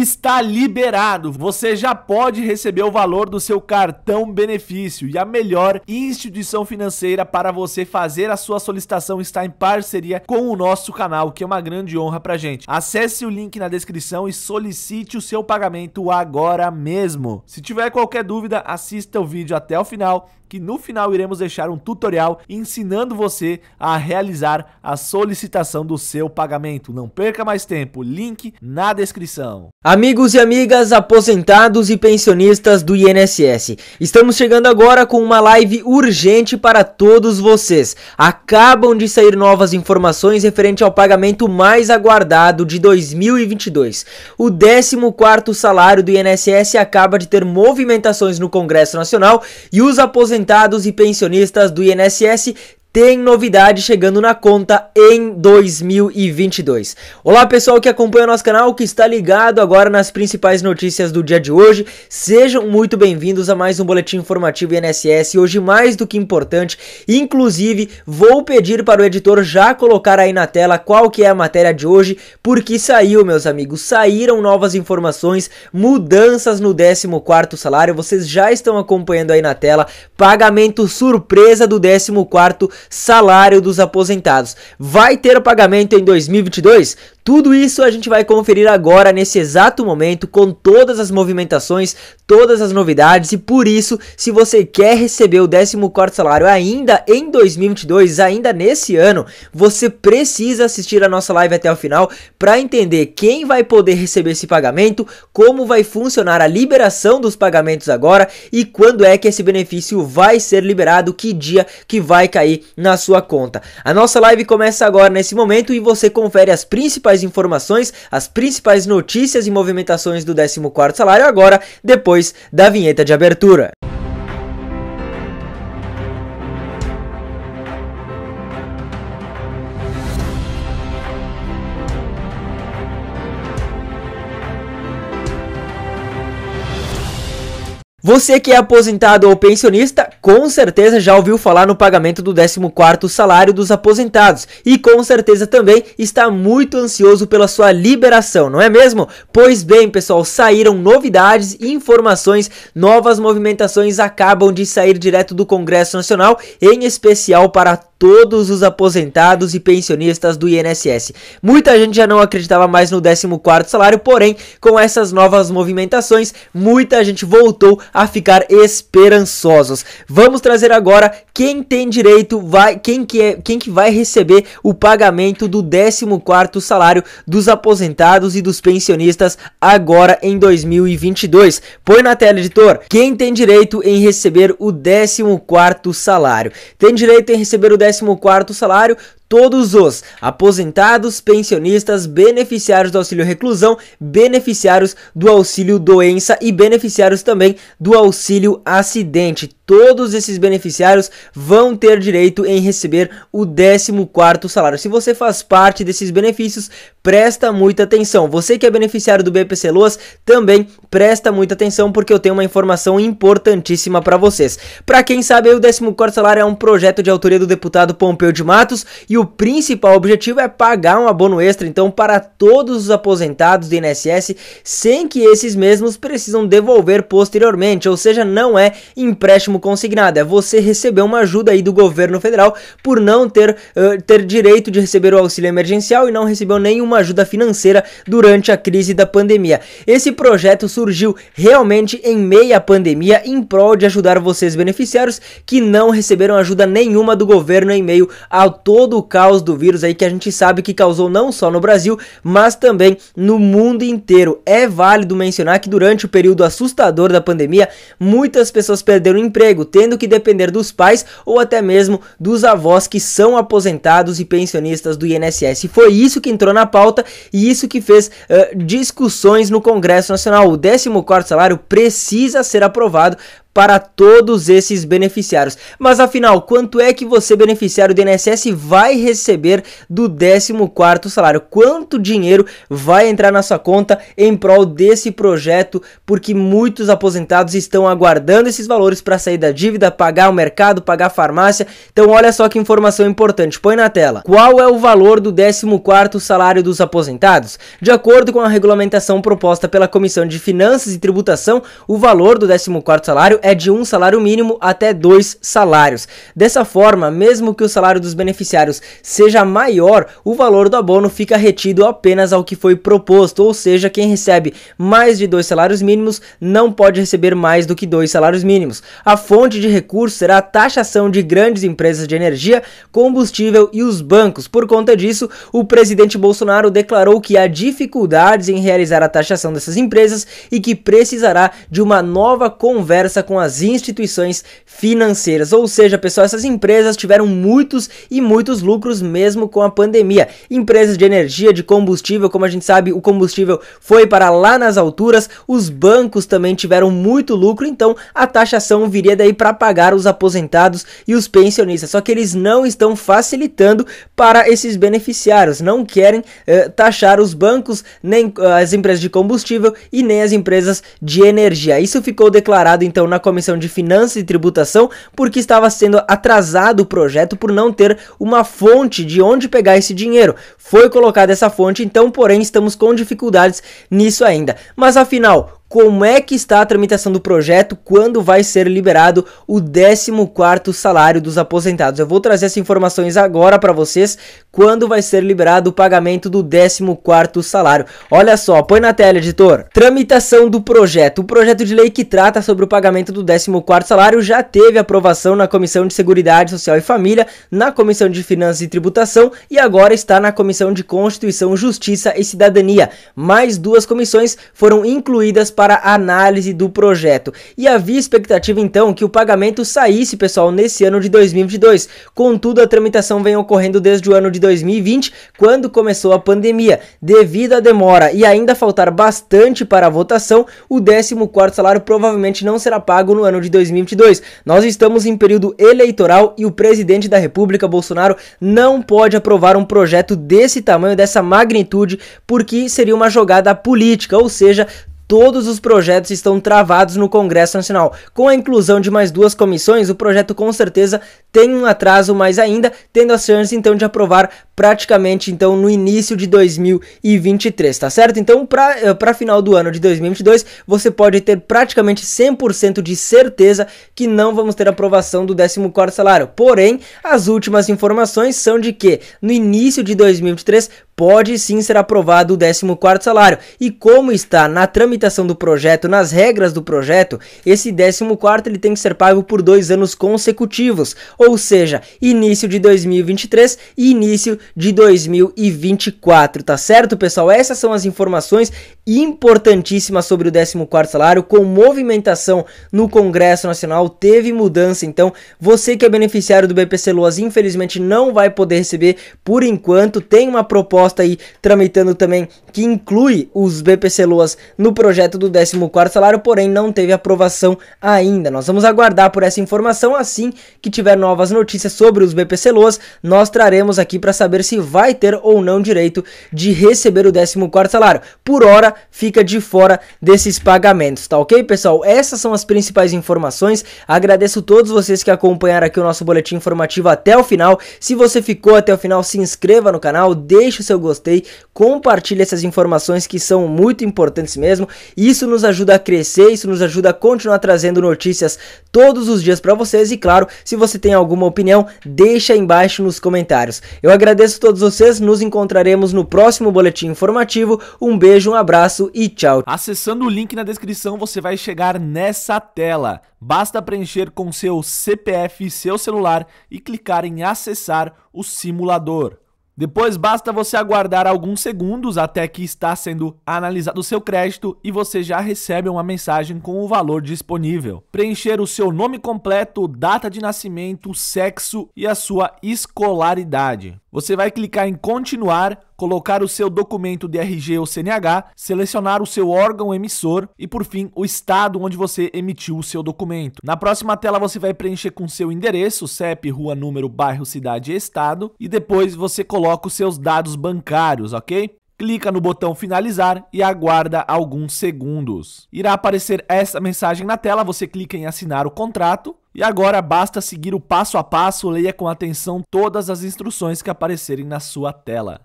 está liberado. Você já pode receber o valor do seu cartão benefício e a melhor instituição financeira para você fazer a sua solicitação está em parceria com o nosso canal, que é uma grande honra pra gente. Acesse o link na descrição e solicite o seu pagamento agora mesmo. Se tiver qualquer dúvida, assista o vídeo até o final, que no final iremos deixar um tutorial ensinando você a realizar a solicitação do seu pagamento. Não perca mais tempo, link na descrição. Amigos e amigas, aposentados e pensionistas do INSS, estamos chegando agora com uma live urgente para todos vocês. Acabam de sair novas informações referente ao pagamento mais aguardado de 2022. O 14 salário do INSS acaba de ter movimentações no Congresso Nacional e os aposentados e pensionistas do INSS tem novidade chegando na conta em 2022. Olá pessoal que acompanha o nosso canal, que está ligado agora nas principais notícias do dia de hoje. Sejam muito bem-vindos a mais um boletim informativo INSS. Hoje mais do que importante, inclusive vou pedir para o editor já colocar aí na tela qual que é a matéria de hoje, porque saiu, meus amigos, saíram novas informações, mudanças no 14º salário. Vocês já estão acompanhando aí na tela, pagamento surpresa do 14º salário dos aposentados. Vai ter o pagamento em 2022? Tudo isso a gente vai conferir agora nesse exato momento com todas as movimentações, todas as novidades e por isso, se você quer receber o 14 quarto salário ainda em 2022, ainda nesse ano, você precisa assistir a nossa live até o final para entender quem vai poder receber esse pagamento, como vai funcionar a liberação dos pagamentos agora e quando é que esse benefício vai ser liberado, que dia que vai cair na sua conta. A nossa live começa agora nesse momento e você confere as principais informações, as principais notícias e movimentações do 14º salário agora, depois da vinheta de abertura. Você que é aposentado ou pensionista, com certeza já ouviu falar no pagamento do 14º salário dos aposentados e com certeza também está muito ansioso pela sua liberação, não é mesmo? Pois bem, pessoal, saíram novidades informações, novas movimentações acabam de sair direto do Congresso Nacional, em especial para todos os aposentados e pensionistas do INSS. Muita gente já não acreditava mais no 14º salário, porém, com essas novas movimentações, muita gente voltou a ficar esperançosos. Vamos trazer agora quem tem direito, vai, quem que é, quem que vai receber o pagamento do 14º salário dos aposentados e dos pensionistas agora em 2022. Põe na tela, editor. Quem tem direito em receber o 14º salário? Tem direito em receber o 14º salário, todos os aposentados, pensionistas, beneficiários do auxílio reclusão, beneficiários do auxílio doença e beneficiários também do auxílio acidente. Todos esses beneficiários vão ter direito em receber o 14º salário. Se você faz parte desses benefícios, presta muita atenção. Você que é beneficiário do BPC Loas, também presta muita atenção porque eu tenho uma informação importantíssima para vocês. Para quem sabe, o 14º salário é um projeto de autoria do deputado Pompeu de Matos e e o principal objetivo é pagar um abono extra, então, para todos os aposentados do INSS, sem que esses mesmos precisam devolver posteriormente, ou seja, não é empréstimo consignado, é você receber uma ajuda aí do governo federal por não ter, uh, ter direito de receber o auxílio emergencial e não recebeu nenhuma ajuda financeira durante a crise da pandemia. Esse projeto surgiu realmente em meia pandemia em prol de ajudar vocês beneficiários que não receberam ajuda nenhuma do governo em meio a todo o caos do vírus aí que a gente sabe que causou não só no Brasil, mas também no mundo inteiro. É válido mencionar que durante o período assustador da pandemia, muitas pessoas perderam emprego, tendo que depender dos pais ou até mesmo dos avós que são aposentados e pensionistas do INSS. Foi isso que entrou na pauta e isso que fez uh, discussões no Congresso Nacional. O 14 salário precisa ser aprovado para todos esses beneficiários. Mas afinal, quanto é que você beneficiário do INSS vai receber do 14º salário? Quanto dinheiro vai entrar na sua conta em prol desse projeto? Porque muitos aposentados estão aguardando esses valores para sair da dívida, pagar o mercado, pagar a farmácia. Então olha só que informação importante, põe na tela. Qual é o valor do 14º salário dos aposentados? De acordo com a regulamentação proposta pela Comissão de Finanças e Tributação, o valor do 14º salário é de um salário mínimo até dois salários. Dessa forma, mesmo que o salário dos beneficiários seja maior, o valor do abono fica retido apenas ao que foi proposto, ou seja, quem recebe mais de dois salários mínimos não pode receber mais do que dois salários mínimos. A fonte de recurso será a taxação de grandes empresas de energia, combustível e os bancos. Por conta disso, o presidente Bolsonaro declarou que há dificuldades em realizar a taxação dessas empresas e que precisará de uma nova conversa com com as instituições financeiras. Ou seja, pessoal, essas empresas tiveram muitos e muitos lucros mesmo com a pandemia. Empresas de energia, de combustível, como a gente sabe, o combustível foi para lá nas alturas, os bancos também tiveram muito lucro, então a taxação viria daí para pagar os aposentados e os pensionistas. Só que eles não estão facilitando para esses beneficiários, não querem eh, taxar os bancos, nem eh, as empresas de combustível e nem as empresas de energia. Isso ficou declarado então na Comissão de Finanças e Tributação porque estava sendo atrasado o projeto por não ter uma fonte de onde pegar esse dinheiro. Foi colocada essa fonte, então, porém, estamos com dificuldades nisso ainda. Mas afinal, como é que está a tramitação do projeto, quando vai ser liberado o 14º salário dos aposentados. Eu vou trazer essas informações agora para vocês, quando vai ser liberado o pagamento do 14º salário. Olha só, põe na tela, editor. Tramitação do projeto. O projeto de lei que trata sobre o pagamento do 14º salário já teve aprovação na Comissão de Seguridade Social e Família, na Comissão de Finanças e Tributação e agora está na Comissão de Constituição, Justiça e Cidadania. Mais duas comissões foram incluídas para para análise do projeto. E havia expectativa então que o pagamento saísse, pessoal, nesse ano de 2022. Contudo, a tramitação vem ocorrendo desde o ano de 2020, quando começou a pandemia. Devido à demora e ainda faltar bastante para a votação, o 14 salário provavelmente não será pago no ano de 2022. Nós estamos em período eleitoral e o presidente da República, Bolsonaro, não pode aprovar um projeto desse tamanho, dessa magnitude, porque seria uma jogada política, ou seja, Todos os projetos estão travados no Congresso Nacional. Com a inclusão de mais duas comissões, o projeto com certeza tem um atraso mais ainda, tendo a chance então de aprovar praticamente então no início de 2023, tá certo? Então para eh, final do ano de 2022 você pode ter praticamente 100% de certeza que não vamos ter aprovação do 14 salário. Porém, as últimas informações são de que no início de 2023 pode sim ser aprovado o 14 salário. E como está na tramitação do projeto, nas regras do projeto, esse 14 ele tem que ser pago por dois anos consecutivos ou seja, início de 2023 e início de 2024, tá certo, pessoal? Essas são as informações importantíssimas sobre o 14 salário, com movimentação no Congresso Nacional, teve mudança, então você que é beneficiário do BPC Luas, infelizmente não vai poder receber por enquanto, tem uma proposta aí tramitando também que inclui os BPC Luas no projeto do 14 salário, porém não teve aprovação ainda. Nós vamos aguardar por essa informação assim que tiver nova novas notícias sobre os BPCLOAs, nós traremos aqui para saber se vai ter ou não direito de receber o 14 salário. Por hora, fica de fora desses pagamentos, tá ok, pessoal? Essas são as principais informações. Agradeço a todos vocês que acompanharam aqui o nosso boletim informativo até o final. Se você ficou até o final, se inscreva no canal, deixe o seu gostei, compartilhe essas informações que são muito importantes mesmo. Isso nos ajuda a crescer, isso nos ajuda a continuar trazendo notícias todos os dias para vocês e claro, se você tem algum alguma opinião, deixa aí embaixo nos comentários. Eu agradeço a todos vocês, nos encontraremos no próximo boletim informativo. Um beijo, um abraço e tchau. Acessando o link na descrição, você vai chegar nessa tela. Basta preencher com seu CPF e seu celular e clicar em acessar o simulador. Depois basta você aguardar alguns segundos até que está sendo analisado o seu crédito e você já recebe uma mensagem com o valor disponível. Preencher o seu nome completo, data de nascimento, sexo e a sua escolaridade. Você vai clicar em continuar colocar o seu documento de RG ou CNH, selecionar o seu órgão emissor e, por fim, o estado onde você emitiu o seu documento. Na próxima tela, você vai preencher com seu endereço, CEP, rua, número, bairro, cidade e estado, e depois você coloca os seus dados bancários, ok? clica no botão finalizar e aguarda alguns segundos. Irá aparecer essa mensagem na tela, você clica em assinar o contrato e agora basta seguir o passo a passo, leia com atenção todas as instruções que aparecerem na sua tela.